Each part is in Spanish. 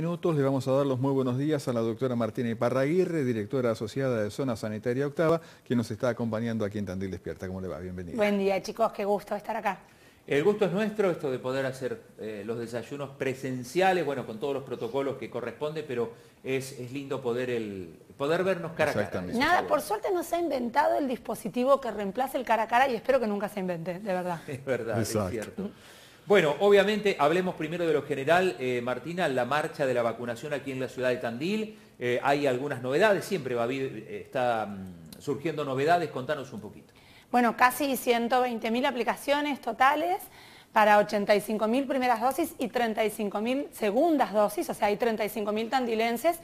minutos le vamos a dar los muy buenos días a la doctora Martina Iparraguirre, directora asociada de Zona Sanitaria Octava, quien nos está acompañando aquí en Tandil Despierta. ¿Cómo le va? Bienvenido. Buen día chicos, qué gusto estar acá. El gusto es nuestro, esto de poder hacer eh, los desayunos presenciales, bueno, con todos los protocolos que corresponde, pero es, es lindo poder, el, poder vernos cara a cara. Nada, por suerte no se ha inventado el dispositivo que reemplace el cara a cara y espero que nunca se invente, de verdad. Es verdad, es cierto. Bueno, obviamente hablemos primero de lo general, eh, Martina, la marcha de la vacunación aquí en la ciudad de Tandil. Eh, hay algunas novedades, siempre va a eh, está mm, surgiendo novedades, contanos un poquito. Bueno, casi 120.000 aplicaciones totales para 85.000 primeras dosis y 35.000 segundas dosis, o sea, hay 35.000 tandilenses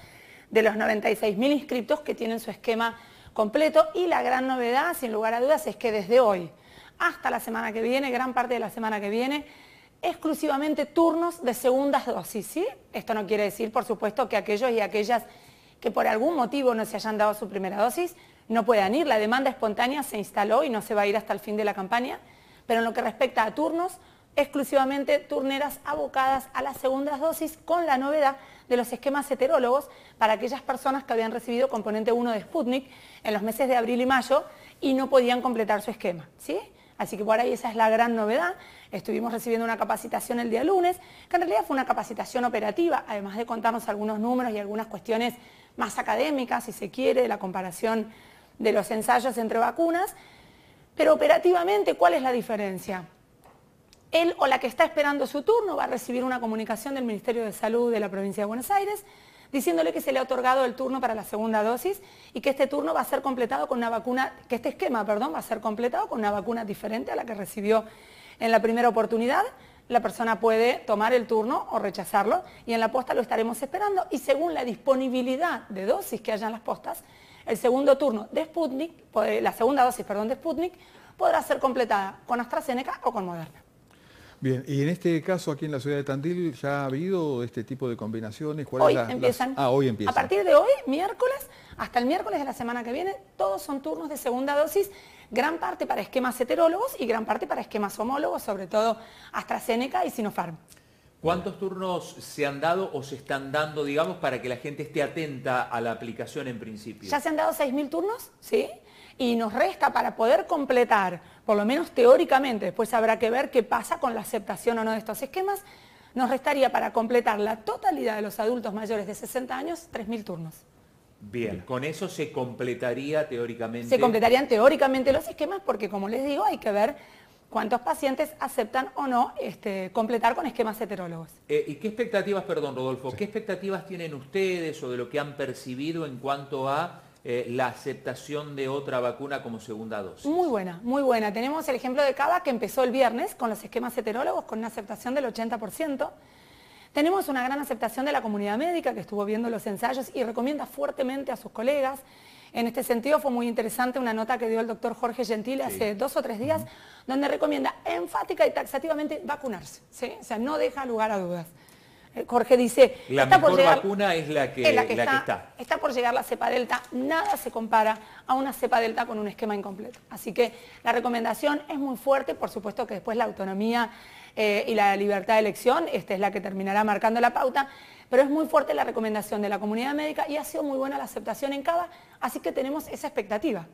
de los 96.000 inscriptos que tienen su esquema completo y la gran novedad, sin lugar a dudas, es que desde hoy hasta la semana que viene, gran parte de la semana que viene, exclusivamente turnos de segundas dosis, ¿sí? Esto no quiere decir, por supuesto, que aquellos y aquellas que por algún motivo no se hayan dado su primera dosis no puedan ir. La demanda espontánea se instaló y no se va a ir hasta el fin de la campaña, pero en lo que respecta a turnos, exclusivamente turneras abocadas a las segundas dosis con la novedad de los esquemas heterólogos para aquellas personas que habían recibido componente 1 de Sputnik en los meses de abril y mayo y no podían completar su esquema, ¿sí? Así que por ahí esa es la gran novedad. Estuvimos recibiendo una capacitación el día lunes, que en realidad fue una capacitación operativa, además de contarnos algunos números y algunas cuestiones más académicas, si se quiere, de la comparación de los ensayos entre vacunas. Pero operativamente, ¿cuál es la diferencia? Él o la que está esperando su turno va a recibir una comunicación del Ministerio de Salud de la provincia de Buenos Aires diciéndole que se le ha otorgado el turno para la segunda dosis y que este turno va a ser completado con una vacuna, que este esquema, perdón, va a ser completado con una vacuna diferente a la que recibió en la primera oportunidad, la persona puede tomar el turno o rechazarlo y en la posta lo estaremos esperando y según la disponibilidad de dosis que haya en las postas, el segundo turno de Sputnik, la segunda dosis perdón, de Sputnik podrá ser completada con AstraZeneca o con Moderna. Bien, y en este caso aquí en la ciudad de Tandil ya ha habido este tipo de combinaciones. ¿Cuál hoy es la, empiezan. Ah, hoy empiezan. A partir de hoy, miércoles, hasta el miércoles de la semana que viene, todos son turnos de segunda dosis gran parte para esquemas heterólogos y gran parte para esquemas homólogos, sobre todo AstraZeneca y Sinopharm. ¿Cuántos turnos se han dado o se están dando, digamos, para que la gente esté atenta a la aplicación en principio? Ya se han dado 6.000 turnos, ¿sí? Y nos resta para poder completar, por lo menos teóricamente, después habrá que ver qué pasa con la aceptación o no de estos esquemas, nos restaría para completar la totalidad de los adultos mayores de 60 años 3.000 turnos. Bien, con eso se completaría teóricamente. Se completarían teóricamente los esquemas porque, como les digo, hay que ver cuántos pacientes aceptan o no este, completar con esquemas heterólogos. Eh, ¿Y qué expectativas, perdón Rodolfo, qué expectativas tienen ustedes o de lo que han percibido en cuanto a eh, la aceptación de otra vacuna como segunda dosis? Muy buena, muy buena. Tenemos el ejemplo de Cava que empezó el viernes con los esquemas heterólogos con una aceptación del 80%. Tenemos una gran aceptación de la comunidad médica que estuvo viendo los ensayos y recomienda fuertemente a sus colegas. En este sentido fue muy interesante una nota que dio el doctor Jorge Gentile hace dos o tres días, donde recomienda enfática y taxativamente vacunarse. O sea, no deja lugar a dudas. Eh, Jorge dice, la mejor vacuna es la está, que, está, está. por llegar la cepa delta, nada se compara a una cepa delta con un esquema incompleto. Así que la recomendación es muy fuerte, por supuesto que después la autonomía eh, y la libertad de elección, esta es la que terminará marcando la pauta, pero es muy fuerte la recomendación de la comunidad médica y ha sido muy buena la aceptación en CABA, así que tenemos esa expectativa.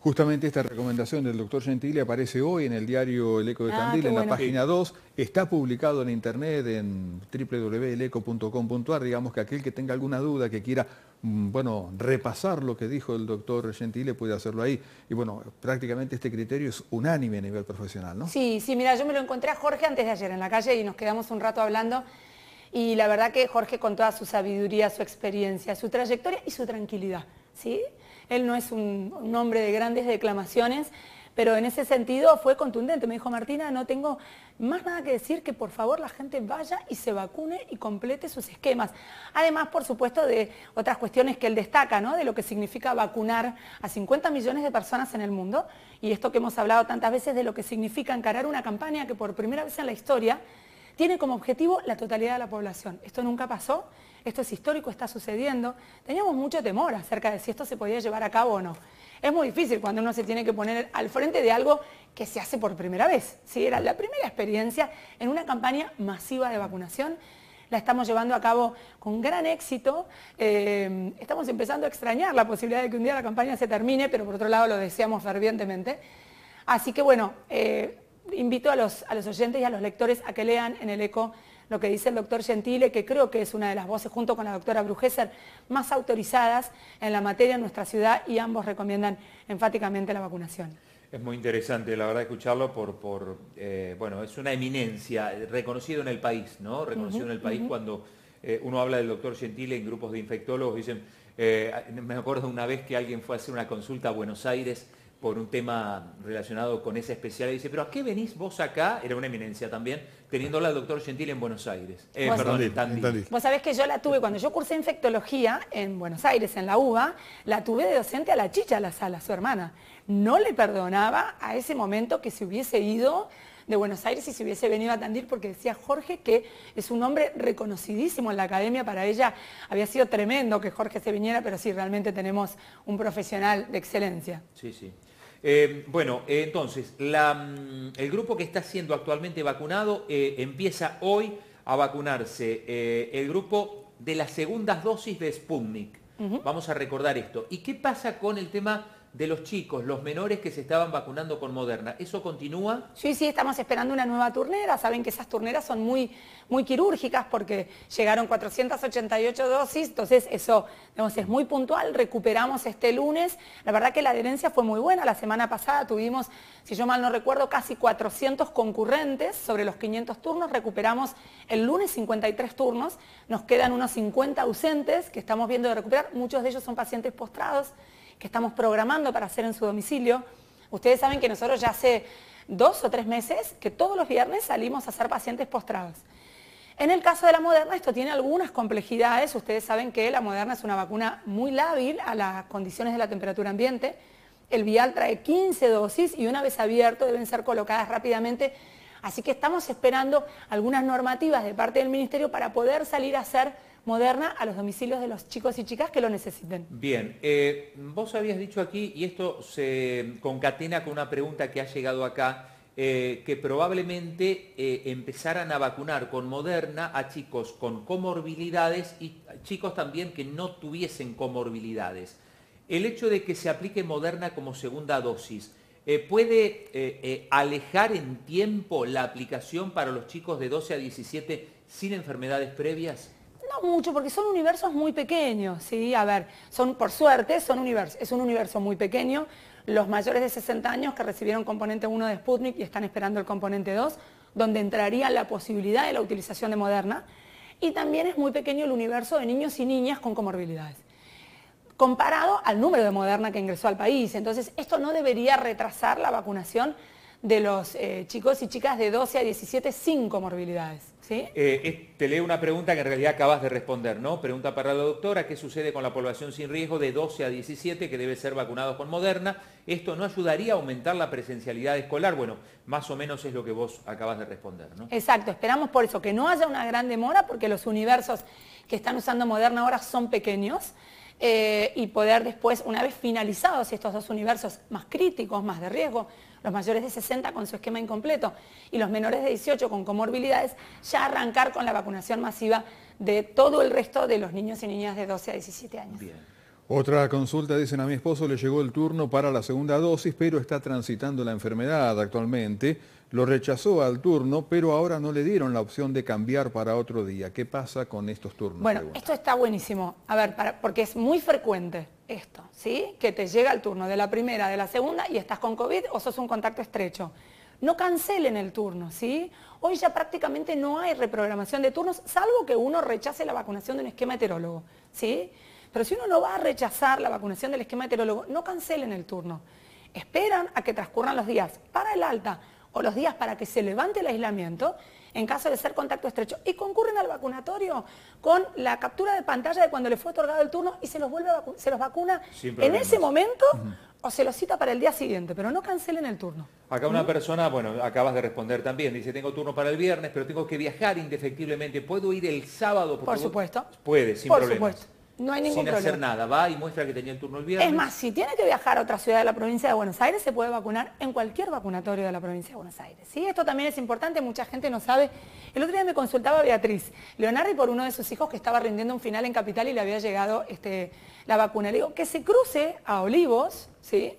Justamente esta recomendación del doctor Gentile aparece hoy en el diario El Eco de Candil, ah, en la página 2. Está publicado en internet en www.eleco.com.ar. Digamos que aquel que tenga alguna duda, que quiera mm, bueno, repasar lo que dijo el doctor Gentile puede hacerlo ahí. Y bueno, prácticamente este criterio es unánime a nivel profesional, ¿no? Sí, sí, mira, yo me lo encontré a Jorge antes de ayer en la calle y nos quedamos un rato hablando. Y la verdad que Jorge con toda su sabiduría, su experiencia, su trayectoria y su tranquilidad, ¿sí? Él no es un, hombre de grandes declamaciones, pero en ese sentido fue contundente. Me dijo, Martina, no tengo más nada que decir que por favor la gente vaya y se vacune y complete sus esquemas. Además, por supuesto, de otras cuestiones que él destaca, ¿no? De lo que significa vacunar a 50 millones de personas en el mundo y esto que hemos hablado tantas veces de lo que significa encarar una campaña que por primera vez en la historia tiene como objetivo la totalidad de la población. Esto nunca pasó esto es histórico, está sucediendo, teníamos mucho temor acerca de si esto se podía llevar a cabo o no. Es muy difícil cuando uno se tiene que poner al frente de algo que se hace por primera vez. Si Era la primera experiencia en una campaña masiva de vacunación. La estamos llevando a cabo con gran éxito. Eh, estamos empezando a extrañar la posibilidad de que un día la campaña se termine, pero por otro lado lo deseamos fervientemente. Así que bueno, eh, invito a los, a los oyentes y a los lectores a que lean en el ECO lo que dice el doctor Gentile, que creo que es una de las voces, junto con la doctora Brugeser, más autorizadas en la materia en nuestra ciudad y ambos recomiendan enfáticamente la vacunación. Es muy interesante, la verdad, escucharlo por, eh, bueno, es una eminencia, reconocido en el país, ¿no? Reconocido en el país cuando eh, uno habla del doctor Gentile en grupos de infectólogos, dicen, eh, me acuerdo una vez que alguien fue a hacer una consulta a Buenos Aires por un tema relacionado con esa especial dice, pero ¿a qué venís vos acá? Era una eminencia también, teniéndola la doctor Gentil en Buenos Aires. Eh, perdón, en Tandil. Vos sabés que yo la tuve, cuando yo cursé infectología en Buenos Aires, en la UBA, la tuve de docente a la chicha a la sala, su hermana. No le perdonaba a ese momento que se hubiese ido de Buenos Aires y se hubiese venido a Tandil porque decía Jorge que es un hombre reconocidísimo en la academia, para ella había sido tremendo que Jorge se viniera, pero sí, realmente tenemos un profesional de excelencia. Sí, sí. Eh, bueno, eh, entonces, mm, el grupo que está siendo actualmente vacunado eh, empieza hoy a vacunarse. el grupo de las segundas dosis de Sputnik. Vamos a recordar esto. ¿Y qué pasa con el tema de los chicos, los menores que se estaban vacunando con Moderna. ¿Eso continúa? Sí, sí, estamos esperando una nueva turnera. Saben que esas turneras son muy, muy quirúrgicas porque llegaron 488 dosis, entonces eso es muy puntual. Recuperamos este lunes. La verdad que la adherencia fue muy buena. La semana pasada tuvimos, si yo mal no recuerdo, casi 400 concurrentes sobre los 500 turnos. Recuperamos el lunes 53 turnos. Nos quedan unos 50 ausentes que estamos viendo de recuperar. Muchos de ellos son pacientes postrados que estamos programando para hacer en su domicilio. Ustedes saben que nosotros ya hace dos o tres meses que todos los viernes salimos a hacer pacientes postrados. En el caso de la Moderna, esto tiene algunas complejidades. Ustedes saben que la Moderna es una vacuna muy lábil a las condiciones de la temperatura ambiente. El vial trae 15 dosis y una vez abierto deben ser colocadas rápidamente. Así que estamos esperando algunas normativas de parte del Ministerio para poder salir a hacer moderna a los domicilios de los chicos y chicas que lo necesiten. Bien, eh, vos habías dicho aquí, y esto se concatena con una pregunta que ha llegado acá, eh, que probablemente eh, empezaran a vacunar con Moderna a chicos con comorbilidades y chicos también que no tuviesen comorbilidades. El hecho de que se aplique Moderna como segunda dosis, ¿puede alejar en tiempo la aplicación para los chicos de 12 a 17 sin enfermedades previas? mucho, porque son universos muy pequeños, ¿sí? A ver, son, por suerte, son universo es un universo muy pequeño. Los mayores de 60 años que recibieron componente 1 de Sputnik y están esperando el componente 2, donde entraría la posibilidad de la utilización de Moderna. Y también es muy pequeño el universo de niños y niñas con comorbilidades comparado al número de Moderna que ingresó al país. Entonces, esto no debería retrasar la vacunación de los eh, chicos y chicas de 12 a 17 cinco morbilidades ¿sí? Eh, te leo una pregunta que en realidad acabas de responder, ¿no? Pregunta para la doctora, ¿qué sucede con la población sin riesgo de 12 a 17 que debe ser vacunado con Moderna? ¿Esto no ayudaría a aumentar la presencialidad escolar? Bueno, más o menos es lo que vos acabas de responder, ¿no? Exacto, esperamos por eso que no haya una gran demora porque los universos que están usando Moderna ahora son pequeños. Eh, y poder después, una vez finalizados estos dos universos más críticos, más de riesgo, los mayores de 60 con su esquema incompleto y los menores de 18 con comorbilidades, ya arrancar con la vacunación masiva de todo el resto de los niños y niñas de 12 a 17 años. Bien. Otra consulta, dicen a mi esposo le llegó el turno para la segunda dosis, pero está transitando la enfermedad actualmente. Lo rechazó al turno, pero ahora no le dieron la opción de cambiar para otro día. ¿Qué pasa con estos turnos? Bueno, esto está buenísimo. A ver, porque es muy frecuente esto, ¿sí? Que te llega el turno de la primera, de la segunda y estás con COVID o sos un contacto estrecho. No cancelen el turno, ¿sí? Hoy ya prácticamente no hay reprogramación de turnos, salvo que uno rechace la vacunación de un esquema heterólogo, ¿sí? Pero si uno no va a rechazar la vacunación del esquema heterólogo, no cancelen el turno. Esperan a que transcurran los días para el alta o los días para que se levante el aislamiento en caso de ser contacto estrecho y concurren al vacunatorio con la captura de pantalla de cuando le fue otorgado el turno y se los, vuelve se los vacuna en ese momento o se los cita para el día siguiente, pero no cancelen el turno. Acá una ¿Mm? persona, bueno, acabas de responder también, dice, tengo turno para el viernes, pero tengo que viajar indefectiblemente, ¿puedo ir el sábado? Por, supuesto. Puede, sin por Supuesto. No hay ningún sin hacer nada, va y muestra que tenía el turno el viernes. Es más, si tiene que viajar a otra ciudad de la provincia de Buenos Aires, se puede vacunar en cualquier vacunatorio de la provincia de Buenos Aires. ¿sí? Esto también es importante, mucha gente no sabe. El otro día me consultaba Beatriz Leonardi por uno de sus hijos que estaba rindiendo un final en Capital y le había llegado este, la vacuna. Le digo, que se cruce a Olivos, ¿sí?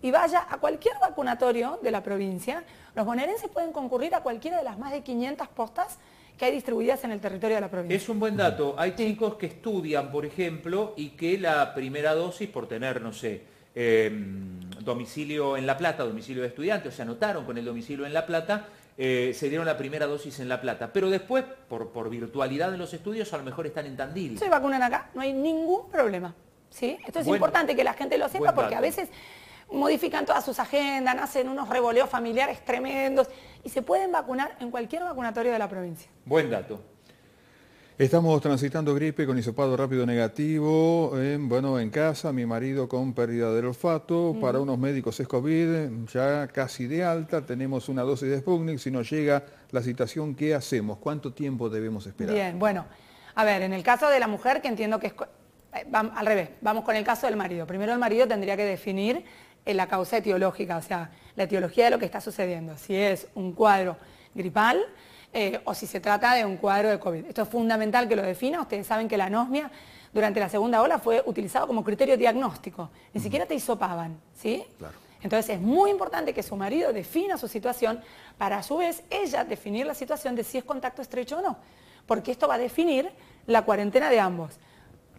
y vaya a cualquier vacunatorio de la provincia. Los bonaerenses pueden concurrir a cualquiera de las más de 500 postas que hay distribuidas en el territorio de la provincia. Es un buen dato. Hay técnicos que estudian, por ejemplo, y que la primera dosis, por tener, no sé, em, domicilio en La Plata, domicilio de estudiantes, o sea, anotaron con el domicilio en La Plata, eh, se dieron la primera dosis en La Plata. Pero después, por, por virtualidad de los estudios, a lo mejor están en Tandil. Se vacunan acá, no hay ningún problema. ¿sí? Esto es importante que la gente lo sepa porque a veces modifican todas sus agendas, hacen unos revoleos familiares tremendos y se pueden vacunar en cualquier vacunatorio de la provincia. Buen dato. Estamos transitando gripe con hisopado rápido negativo, eh, bueno, en casa, mi marido con pérdida del olfato, mm. para unos médicos es COVID, ya casi de alta, tenemos una dosis de Sputnik, si nos llega la citación, ¿qué hacemos? ¿Cuánto tiempo debemos esperar? Bien, bueno, a ver, en el caso de la mujer, que entiendo que es... Eh, al revés, vamos con el caso del marido. Primero el marido tendría que definir en la causa etiológica, o sea, la etiología de lo que está sucediendo, si es un cuadro gripal eh, o si se trata de un cuadro de COVID. Esto es fundamental que lo defina, ustedes saben que la anosmia durante la segunda ola fue utilizado como criterio diagnóstico, ni siquiera te hisopaban, ¿sí? Entonces es muy importante que su marido defina su situación para a su vez ella definir la situación de si es contacto estrecho o no, porque esto va a definir la cuarentena de ambos.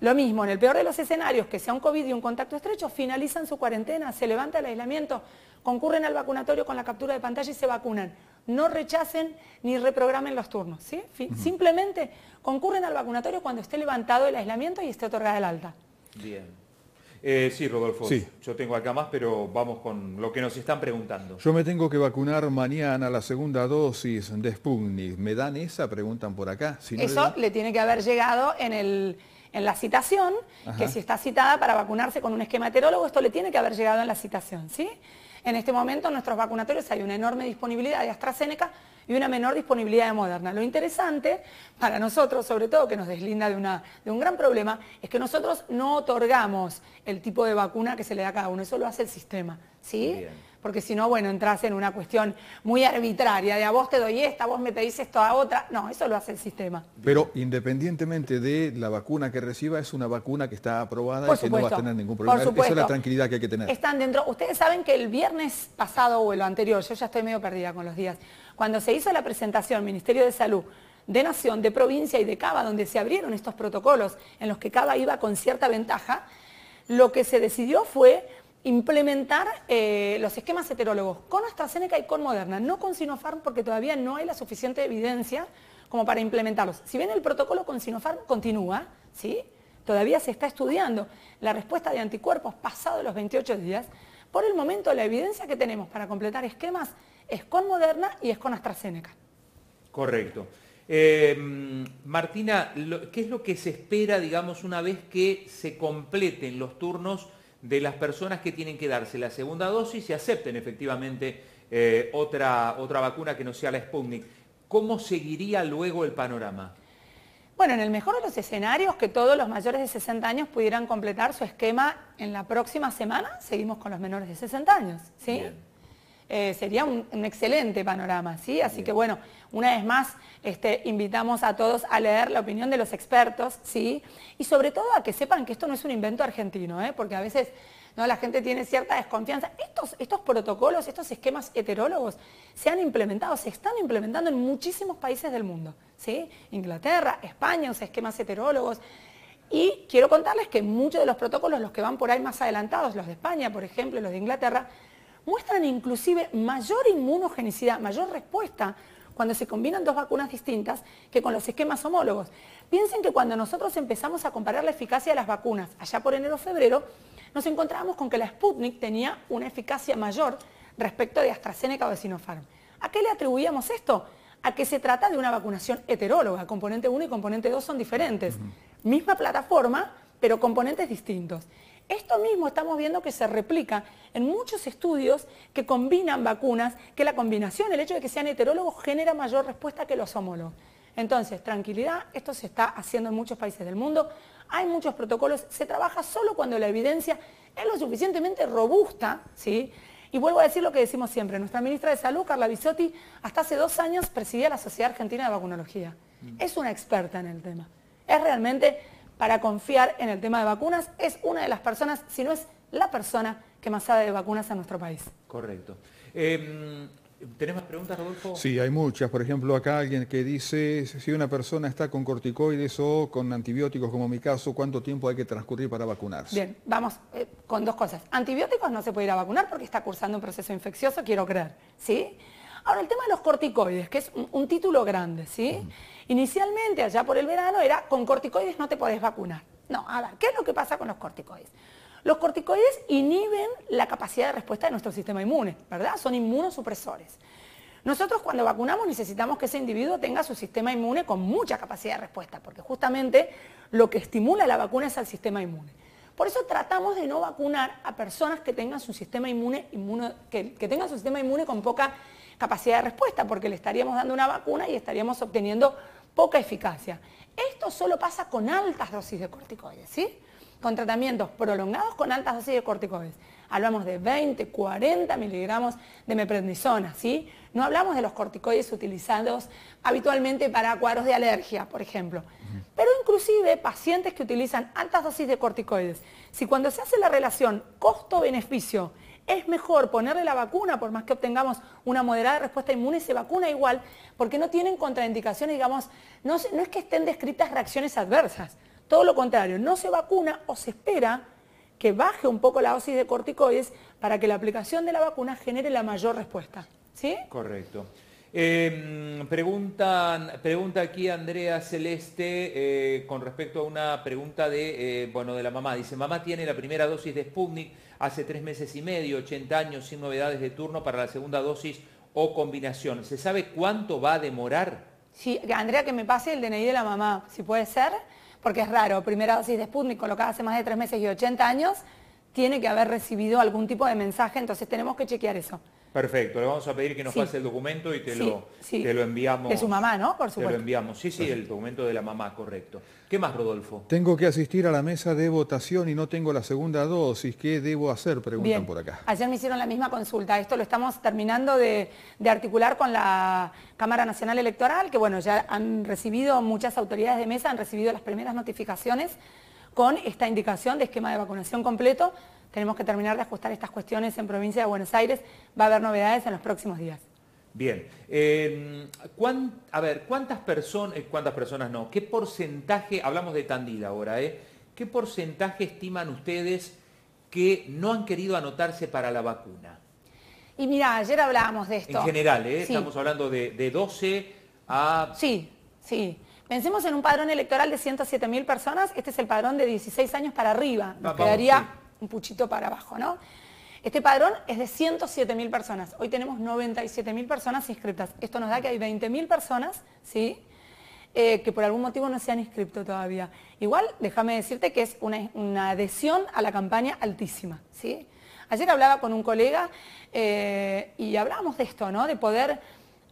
Lo mismo, en el peor de los escenarios, que sea un COVID y un contacto estrecho, finalizan su cuarentena, se levanta el aislamiento, concurren al vacunatorio con la captura de pantalla y se vacunan. No rechacen ni reprogramen los turnos, Simplemente concurren al vacunatorio cuando esté levantado el aislamiento y esté otorgada el alta. Bien. Eh, sí, Rodolfo, yo tengo acá más, pero vamos con lo que nos están preguntando. Yo me tengo que vacunar mañana la segunda dosis de Sputnik. ¿Me dan esa? Preguntan por acá. Eso le tiene que haber llegado en el en la citación, que si está citada para vacunarse con un esquema heterólogo, esto le tiene que haber llegado en la citación, ¿sí? En este momento en nuestros vacunatorios hay una enorme disponibilidad de AstraZeneca y una menor disponibilidad de Moderna. Lo interesante para nosotros, sobre todo que nos deslinda de, una, de un gran problema, es que nosotros no otorgamos el tipo de vacuna que se le da a cada uno, eso lo hace el sistema, ¿sí? porque si no, bueno, entras en una cuestión muy arbitraria, de a vos te doy esta, vos me pedís esto a otra. No, eso lo hace el sistema. Pero independientemente de la vacuna que reciba, es una vacuna que está aprobada y que no va a tener ningún problema. Esa es la tranquilidad que hay que tener. Están dentro. Ustedes saben que el viernes pasado o el anterior, yo ya estoy medio perdida con los días, cuando se hizo la presentación, Ministerio de Salud, de Nación, de Provincia y de Cava, donde se abrieron estos protocolos en los que Cava iba con cierta ventaja, lo que se decidió fue implementar eh, los esquemas heterólogos con AstraZeneca y con Moderna, no con Sinopharm porque todavía no hay la suficiente evidencia como para implementarlos. Si bien el protocolo con Sinopharm continúa, ¿sí? todavía se está estudiando la respuesta de anticuerpos pasado los 28 días, por el momento la evidencia que tenemos para completar esquemas es con Moderna y es con AstraZeneca. Correcto. Eh, Martina, ¿qué es lo que se espera, digamos, una vez que se completen los turnos? de las personas que tienen que darse la segunda dosis y acepten efectivamente eh, otra, otra vacuna que no sea la Sputnik. ¿Cómo seguiría luego el panorama? Bueno, en el mejor de los escenarios, que todos los mayores de 60 años pudieran completar su esquema en la próxima semana, seguimos con los menores de 60 años, ¿sí? Eh, sería un, excelente panorama, ¿sí? Así que bueno, una vez más, este, invitamos a todos a leer la opinión de los expertos, ¿sí? Y sobre todo a que sepan que esto no es un invento argentino, ¿eh? porque a veces ¿no? la gente tiene cierta desconfianza. Estos, estos protocolos, estos esquemas heterólogos se han implementado, se están implementando en muchísimos países del mundo, ¿sí? Inglaterra, España, los esquemas heterólogos. Y quiero contarles que muchos de los protocolos, los que van por ahí más adelantados, los de España, por ejemplo, los de Inglaterra, muestran inclusive mayor inmunogenicidad, mayor respuesta cuando se combinan dos vacunas distintas que con los esquemas homólogos. Piensen que cuando nosotros empezamos a comparar la eficacia de las vacunas, allá por enero o febrero, nos encontrábamos con que la Sputnik tenía una eficacia mayor respecto de AstraZeneca o de Sinopharm. ¿A qué le atribuíamos esto? A que se trata de una vacunación heteróloga, componente 1 y componente 2 son diferentes. Misma plataforma, pero componentes distintos. Esto mismo estamos viendo que se replica en muchos estudios que combinan vacunas, que la combinación, el hecho de que sean heterólogos, genera mayor respuesta que los homólogos. Entonces, tranquilidad, esto se está haciendo en muchos países del mundo, hay muchos protocolos, se trabaja solo cuando la evidencia es lo suficientemente robusta, ¿sí? Y vuelvo a decir lo que decimos siempre, nuestra ministra de Salud, Carla Bisotti, hasta hace dos años presidía la Sociedad Argentina de Vacunología. Mm. Es una experta en el tema. Es realmente para confiar en el tema de vacunas. Es una de las personas, si no es la persona que más sabe de vacunas en nuestro país. Correcto. Eh... ¿Tenés más preguntas, Rodolfo? Sí, hay muchas. Por ejemplo, acá alguien que dice, si una persona está con corticoides o con antibióticos, como mi caso, ¿cuánto tiempo hay que transcurrir para vacunarse? Bien, vamos eh, con dos cosas. Antibióticos no se puede ir a vacunar porque está cursando un proceso infeccioso, quiero creer, ¿sí? Ahora, el tema de los corticoides, que es un, título grande, ¿sí? Inicialmente, allá por el verano, era con corticoides no te podés vacunar. No, ahora, ¿qué es lo que pasa con los corticoides? Los corticoides inhiben la capacidad de respuesta de nuestro sistema inmune, ¿verdad? Son inmunosupresores. Nosotros cuando vacunamos necesitamos que ese individuo tenga su sistema inmune con mucha capacidad de respuesta, porque justamente lo que estimula la vacuna es al sistema inmune. Por eso tratamos de no vacunar a personas que tengan su sistema inmune, que tengan su sistema inmune con poca capacidad de respuesta, porque le estaríamos dando una vacuna y estaríamos obteniendo poca eficacia. Esto solo pasa con altas dosis de corticoides, ¿sí? Con tratamientos prolongados con altas dosis de corticoides. Hablamos de 20, 40 miligramos de meprednisona, ¿sí? No hablamos de los corticoides utilizados habitualmente para cuadros de alergia, por ejemplo. Pero inclusive pacientes que utilizan altas dosis de corticoides, si cuando se hace la relación costo-beneficio es mejor ponerle la vacuna, por más que obtengamos una moderada respuesta inmune, se vacuna igual, porque no tienen contraindicaciones, digamos, no, no es que estén descritas reacciones adversas, todo lo contrario, no se vacuna o se espera que baje un poco la dosis de corticoides para que la aplicación de la vacuna genere la mayor respuesta. ¿Sí? Correcto. Em, pregunta aquí Andrea Celeste eh, con respecto a una pregunta de, eh, bueno, de la mamá. Dice, mamá tiene la primera dosis de Sputnik hace tres meses y medio, 80 años, sin novedades de turno para la segunda dosis o combinación. ¿Se sabe cuánto va a demorar? Sí, Andrea, que me pase el DNI de la mamá, si puede ser, porque es raro, primera dosis de Sputnik colocada hace más de tres meses y 80 años, tiene que haber recibido algún tipo de mensaje, entonces tenemos que chequear eso. Perfecto, le vamos a pedir que nos pase el documento y te, lo, lo enviamos. De su mamá, ¿no? Por supuesto. Te lo enviamos, sí, sí, el documento de la mamá, correcto. ¿Qué más, Rodolfo? Tengo que asistir a la mesa de votación y no tengo la segunda dosis. ¿Qué debo hacer? Preguntan por acá. Ayer me hicieron la misma consulta. Esto lo estamos terminando de, de articular con la Cámara Nacional Electoral, que bueno, ya han recibido, muchas autoridades de mesa han recibido las primeras notificaciones con esta indicación de esquema de vacunación completo. Tenemos que terminar de ajustar estas cuestiones en provincia de Buenos Aires. Va a haber novedades en los próximos días. Bien. Em, a ver, ¿cuántas personas, eh, cuántas personas no? ¿Qué porcentaje, hablamos de Tandil ahora, eh, ¿qué porcentaje estiman ustedes que no han querido anotarse para la vacuna? Y mira, ayer hablábamos de esto. En general, ¿eh? estamos hablando de 12 a... Sí, sí. Pensemos en un padrón electoral de 107.000 personas, este es el padrón de 16 años para arriba, nos quedaría un puchito para abajo, ¿no? Este padrón es de 107.000 personas, hoy tenemos 97.000 personas inscritas, esto nos da que hay 20.000 personas, ¿sí? Eh, que por algún motivo no se han inscrito todavía. Igual, déjame decirte que es una, adhesión a la campaña altísima, ¿sí? Ayer hablaba con un colega eh, y hablábamos de esto, ¿no? De poder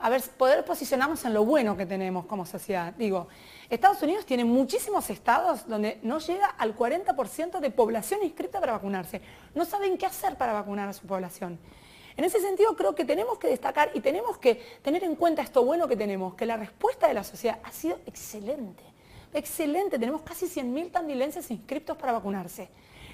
a ver, poder posicionarnos en lo bueno que tenemos como sociedad. Digo, Estados Unidos tiene muchísimos estados donde no llega al 40% de población inscrita para vacunarse. No saben qué hacer para vacunar a su población. En ese sentido creo que tenemos que destacar y tenemos que tener en cuenta esto bueno que tenemos, que la respuesta de la sociedad ha sido excelente. Excelente, tenemos casi 100.000 tandilenses inscriptos para vacunarse.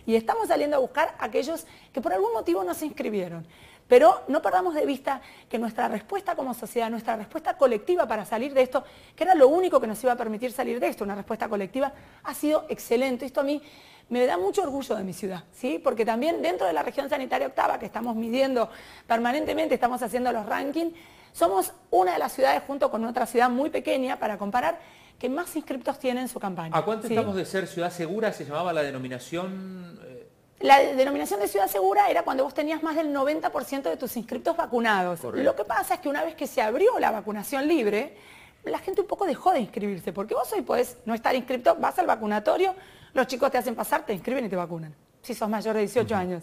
Y estamos saliendo a buscar a aquellos que por algún motivo no se inscribieron. Pero no perdamos de vista que nuestra respuesta como sociedad, nuestra respuesta colectiva para salir de esto, que era lo único que nos iba a permitir salir de esto, una respuesta colectiva, ha sido excelente. Esto a mí me da mucho orgullo de mi ciudad, ¿sí? porque también dentro de la región sanitaria octava, que estamos midiendo permanentemente, estamos haciendo los rankings, somos una de las ciudades, junto con otra ciudad muy pequeña, para comparar, que más inscriptos tiene en su campaña. ¿A cuánto estamos de ser ciudad segura? Se llamaba la denominación... Eh, la denominación de ciudad segura era cuando vos tenías más del 90% de tus inscriptos vacunados. Lo que pasa es que una vez que se abrió la vacunación libre, la gente un poco dejó de inscribirse, porque vos hoy podés no estar inscripto, vas al vacunatorio, los chicos te hacen pasar, te inscriben y te vacunan, si sos mayor de 18 años.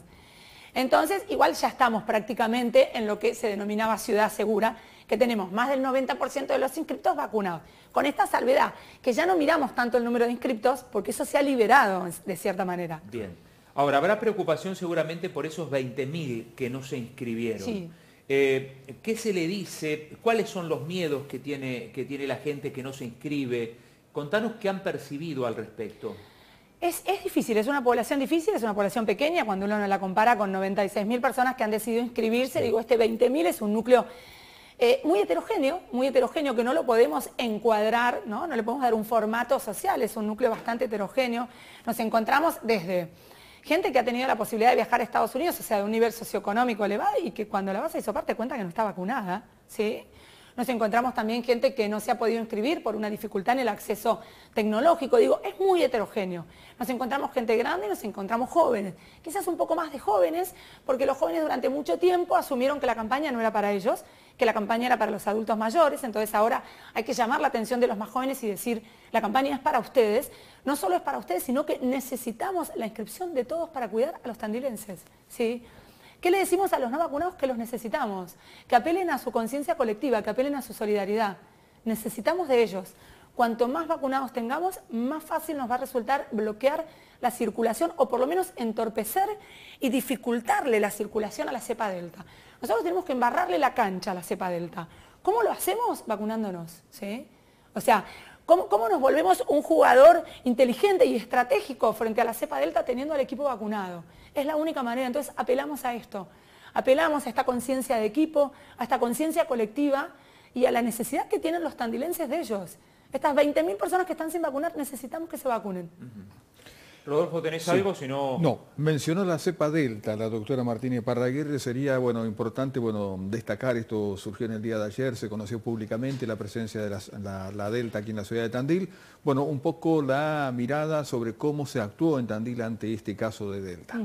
Entonces, igual ya estamos prácticamente en lo que se denominaba ciudad segura, que tenemos más del 90% de los inscriptos vacunados. Con esta salvedad, que ya no miramos tanto el número de inscriptos, porque eso se ha liberado de cierta manera. Bien. Ahora, habrá preocupación seguramente por esos 20.000 que no se inscribieron. Eh, ¿Qué se le dice? ¿Cuáles son los miedos que tiene, que tiene la gente que no se inscribe? Contanos qué han percibido al respecto. Es, difícil, es una población difícil, es una población pequeña, cuando uno no la compara con 96.000 personas que han decidido inscribirse, digo, este 20.000 es un núcleo eh, muy heterogéneo, muy heterogéneo, que no lo podemos encuadrar, ¿no? no le podemos dar un formato social, es un núcleo bastante heterogéneo. Nos encontramos desde gente que ha tenido la posibilidad de viajar a Estados Unidos, o sea, de un nivel socioeconómico elevado, y que cuando la vas a parte cuenta que no está vacunada, Nos encontramos también gente que no se ha podido inscribir por una dificultad en el acceso tecnológico. Digo, es muy heterogéneo. Nos encontramos gente grande y nos encontramos jóvenes. Quizás un poco más de jóvenes, porque los jóvenes durante mucho tiempo asumieron que la campaña no era para ellos que la campaña era para los adultos mayores, entonces ahora hay que llamar la atención de los más jóvenes y decir, la campaña es para ustedes, no solo es para ustedes, sino que necesitamos la inscripción de todos para cuidar a los tandilenses. ¿sí? ¿Qué le decimos a los no vacunados que los necesitamos? Que apelen a su conciencia colectiva, que apelen a su solidaridad. Necesitamos de ellos. Cuanto más vacunados tengamos, más fácil nos va a resultar bloquear la circulación o por lo menos entorpecer y dificultarle la circulación a la cepa delta. Nosotros tenemos que embarrarle la cancha a la cepa delta. ¿Cómo lo hacemos? Vacunándonos. O sea, ¿cómo, nos volvemos un jugador inteligente y estratégico frente a la cepa delta teniendo al equipo vacunado? Es la única manera. Entonces apelamos a esto. Apelamos a esta conciencia de equipo, a esta conciencia colectiva y a la necesidad que tienen los tandilenses de ellos. Estas 20.000 personas que están sin vacunar necesitamos que se vacunen. Rodolfo, ¿tenés algo? Si no... mencionó la cepa delta, la doctora Martínez Parraguirre, sería bueno, importante bueno, destacar, esto surgió en el día de ayer, se conoció públicamente la presencia de la, delta aquí en la ciudad de Tandil, bueno, un poco la mirada sobre cómo se actuó en Tandil ante este caso de delta.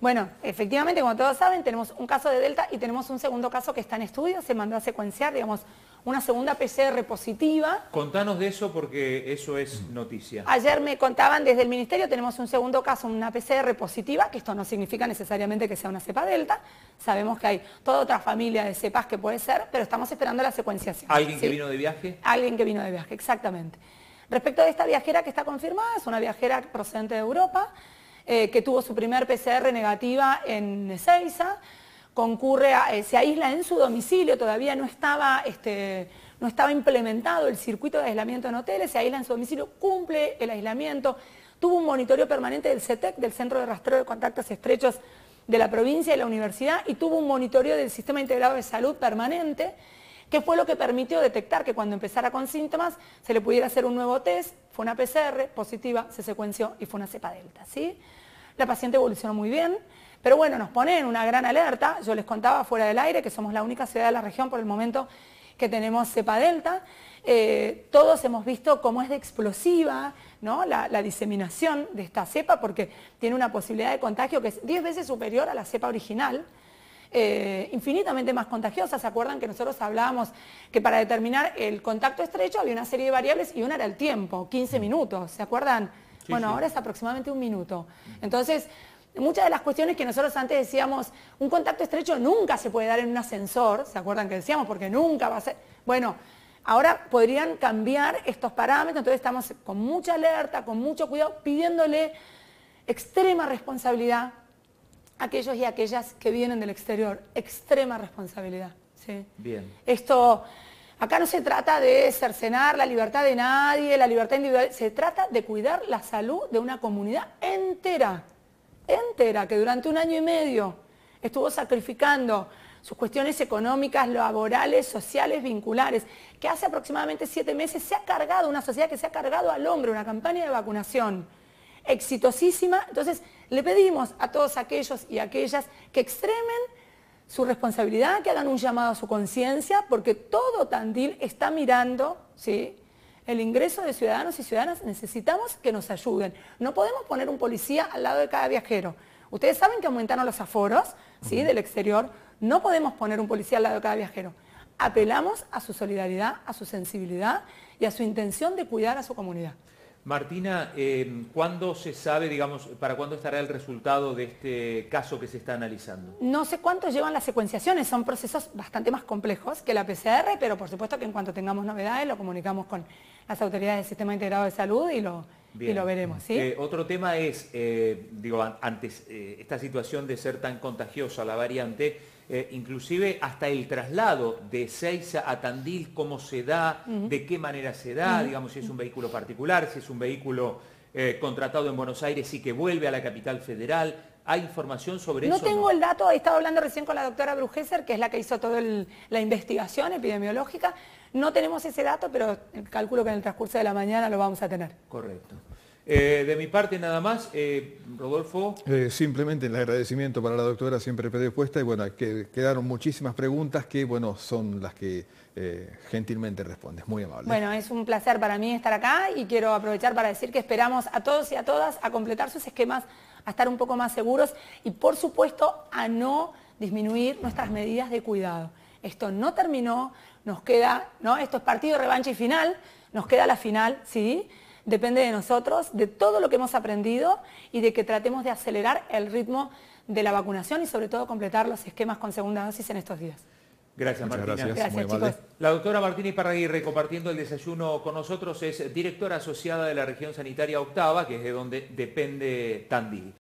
Bueno, efectivamente, como todos saben, tenemos un caso de delta y tenemos un segundo caso que está en estudio, se mandó a secuenciar, digamos, una segunda PCR positiva. Contanos de eso porque eso es noticia. Ayer me contaban desde el Ministerio, tenemos un segundo caso, una PCR positiva, que esto no significa necesariamente que sea una cepa delta. Sabemos que hay toda otra familia de cepas que puede ser, pero estamos esperando la secuenciación. ¿Alguien que vino de viaje? Alguien que vino de viaje, exactamente. Respecto de esta viajera que está confirmada, es una viajera procedente de Europa, eh, que tuvo su primer PCR negativa en Ezeiza, concurre, a, eh, se aísla en su domicilio, todavía no estaba, este, no estaba implementado el circuito de aislamiento en hoteles, se aísla en su domicilio, cumple el aislamiento, tuvo un monitoreo permanente del CETEC, e del Centro de Rastreo de Contactos Estrechos de la provincia y la universidad, y tuvo un monitoreo del Sistema Integrado de Salud permanente, que fue lo que permitió detectar que cuando empezara con síntomas se le pudiera hacer un nuevo test, fue una PCR positiva, se secuenció y fue una cepa delta, ¿sí? La paciente evolucionó muy bien, pero bueno, nos pone en una gran alerta. Yo les contaba fuera del aire que somos la única ciudad de la región por el momento que tenemos cepa delta. Eh, todos hemos visto cómo es explosiva ¿no? la, diseminación de esta cepa porque tiene una posibilidad de contagio que es 10 veces superior a la cepa original. Eh, infinitamente más contagiosa. ¿Se acuerdan que nosotros hablábamos que para determinar el contacto estrecho había una serie de variables y una era el tiempo, 15 minutos? ¿Se acuerdan? bueno, ahora es aproximadamente un minuto. Entonces, muchas de las cuestiones que nosotros antes decíamos, un contacto estrecho nunca se puede dar en un ascensor, ¿se acuerdan que decíamos? Porque nunca va a ser... Bueno, ahora podrían cambiar estos parámetros, entonces estamos con mucha alerta, con mucho cuidado, pidiéndole extrema responsabilidad a aquellos y aquellas que vienen del exterior. Extrema responsabilidad. Bien. Esto Acá no se trata de cercenar la libertad de nadie, la libertad individual, se trata de cuidar la salud de una comunidad entera, entera, que durante un año y medio estuvo sacrificando sus cuestiones económicas, laborales, sociales, vinculares, que hace aproximadamente siete meses se ha cargado, una sociedad que se ha cargado al hombre una campaña de vacunación exitosísima. Entonces, le pedimos a todos aquellos y aquellas que extremen su responsabilidad, que hagan un llamado a su conciencia, porque todo Tandil está mirando, ¿sí? El ingreso de ciudadanos y ciudadanas necesitamos que nos ayuden. No podemos poner un policía al lado de cada viajero. Ustedes saben que aumentaron los aforos ¿sí? del exterior. No podemos poner un policía al lado de cada viajero. Apelamos a su solidaridad, a su sensibilidad y a su intención de cuidar a su comunidad. Martina, em, ¿cuándo se sabe, digamos, para cuándo estará el resultado de este caso que se está analizando? No sé cuánto llevan las secuenciaciones, son procesos bastante más complejos que la PCR, pero por supuesto que en cuanto tengamos novedades lo comunicamos con las autoridades del Sistema Integrado de Salud y lo, veremos. Eh, otro tema es, eh, digo, antes, eh, esta situación de ser tan contagiosa la variante, eh, inclusive hasta el traslado de Seiza a Tandil, cómo se da, de qué manera se da, digamos, si es un vehículo particular, si es un vehículo eh, contratado en Buenos Aires y que vuelve a la capital federal. ¿Hay información sobre eso? no tengo el dato, he estado hablando recién con la doctora Brugeser, que es la que hizo toda la investigación epidemiológica. No tenemos ese dato, pero calculo que en el transcurso de la mañana lo vamos a tener. Correcto. Eh, de mi parte nada más, eh, Rodolfo. Eh, simplemente el agradecimiento para la doctora siempre predispuesta y bueno, que, quedaron muchísimas preguntas que bueno, son las que gentilmente respondes, muy amable. Bueno, es un placer para mí estar acá y quiero aprovechar para decir que esperamos a todos y a todas a completar sus esquemas, a estar un poco más seguros y por supuesto a no disminuir nuestras medidas de cuidado. Esto no terminó, nos queda, ¿no? Esto es partido, revancha y final, nos queda la final, ¿sí? Depende de nosotros, de todo lo que hemos aprendido y de que tratemos de acelerar el ritmo de la vacunación y sobre todo completar los esquemas con segunda dosis en estos días. Gracias, Martina. Gracias, chicos. La doctora Martini Parraguirre, compartiendo el desayuno con nosotros es directora asociada de la región sanitaria octava, que es de donde depende Tandil.